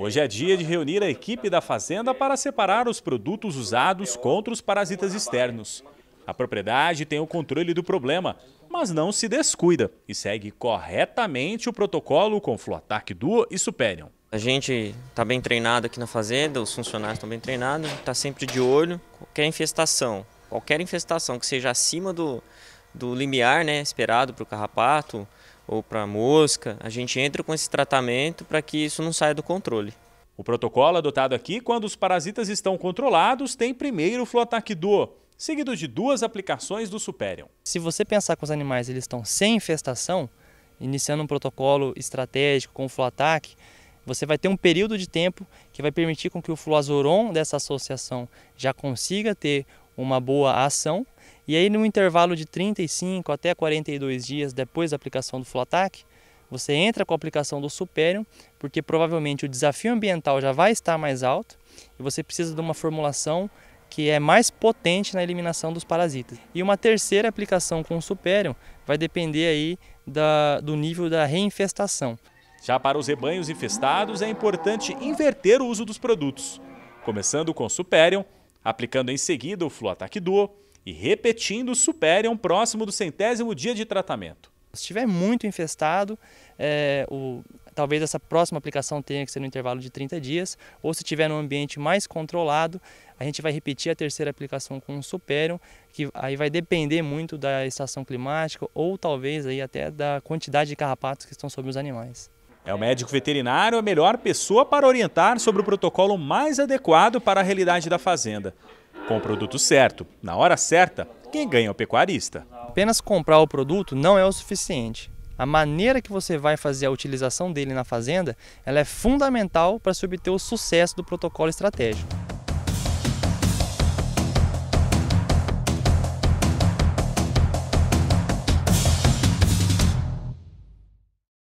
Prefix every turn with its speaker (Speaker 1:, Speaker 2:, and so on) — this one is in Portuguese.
Speaker 1: Hoje é dia de reunir a equipe da fazenda para separar os produtos usados contra os parasitas externos. A propriedade tem o controle do problema, mas não se descuida
Speaker 2: e segue corretamente o protocolo com Fluataque Duo e Superion. A gente está bem treinado aqui na fazenda, os funcionários estão bem treinados, está sempre de olho. Qualquer infestação, qualquer infestação que seja acima do, do limiar né, esperado para o carrapato, ou para mosca, a gente entra com esse tratamento para que isso não saia do controle. O protocolo adotado aqui, quando os parasitas estão controlados, tem primeiro o Flotaquido,
Speaker 3: seguido de duas aplicações do Superion. Se você pensar que os animais eles estão sem infestação, iniciando um protocolo estratégico com o Floatac, você vai ter um período de tempo que vai permitir com que o fluazoron dessa associação já consiga ter uma boa ação e aí, no intervalo de 35 até 42 dias depois da aplicação do Flotac, você entra com a aplicação do Superium, porque provavelmente o desafio ambiental já vai estar mais alto e você precisa de uma formulação que é mais potente na eliminação dos parasitas. E uma terceira aplicação com o Superium vai depender aí da, do nível da reinfestação.
Speaker 1: Já para os rebanhos infestados, é importante inverter o uso dos produtos, começando com o Superium, aplicando em seguida o
Speaker 3: Fluatac Duo e repetindo supere próximo do centésimo dia de tratamento. Se estiver muito infestado, é, o, talvez essa próxima aplicação tenha que ser no intervalo de 30 dias, ou se estiver num ambiente mais controlado, a gente vai repetir a terceira aplicação com o superium, que aí vai depender muito da estação climática ou talvez aí até da quantidade de carrapatos que estão sobre os animais.
Speaker 1: É o médico veterinário a melhor pessoa para orientar sobre o protocolo mais adequado para a realidade da fazenda. Com o produto
Speaker 3: certo, na hora certa, quem ganha é o pecuarista. Apenas comprar o produto não é o suficiente. A maneira que você vai fazer a utilização dele na fazenda, ela é fundamental para se obter o sucesso do protocolo estratégico.